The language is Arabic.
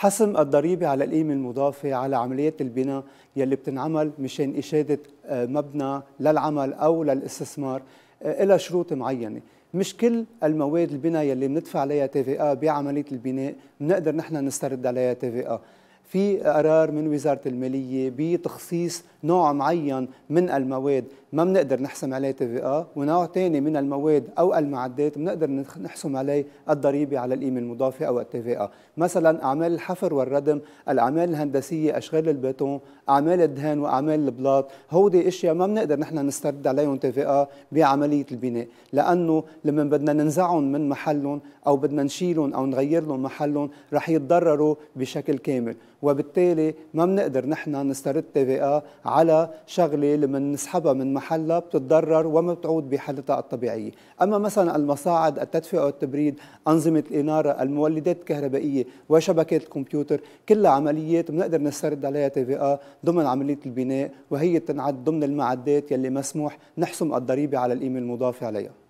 حسم الضريبة على القيمة المضافة على عمليات البناء يلي بتنعمل مشان إشادة آه، مبنى للعمل أو للاستثمار آه، إلى شروط معينة مش كل المواد البناء يلي بندفع عليها تي في بعملية البناء بنقدر نحن نسترد عليها تي في في قرار من وزارة المالية بتخصيص نوع معين من المواد ما بنقدر نحسم عليه تي في ا ونوع ثاني من المواد او المعدات بنقدر نحسم عليه الضريبه على القيمه المضافه او التي في ا مثلا اعمال الحفر والردم الاعمال الهندسيه اشغال البيتون اعمال الدهان واعمال البلاط هودي اشياء ما بنقدر نحن نسترد عليهم تي في ا بعمليه البناء لانه لما بدنا ننزعهم من محلهم او بدنا نشيلهم او نغير لهم محلهم رح يتضرروا بشكل كامل وبالتالي ما بنقدر نحن نسترد تي في ا على شغله لما نسحبها من محلها بتتضرر وما بتعود بحالتها الطبيعية أما مثلا المصاعد التدفئة والتبريد أنظمة الإنارة المولدات الكهربائية وشبكات الكمبيوتر كلها عمليات بنقدر نسترد عليها تي في آ ضمن عملية البناء وهي تنعد ضمن المعدات يلي مسموح نحسم الضريبة على القيمة المضافة عليها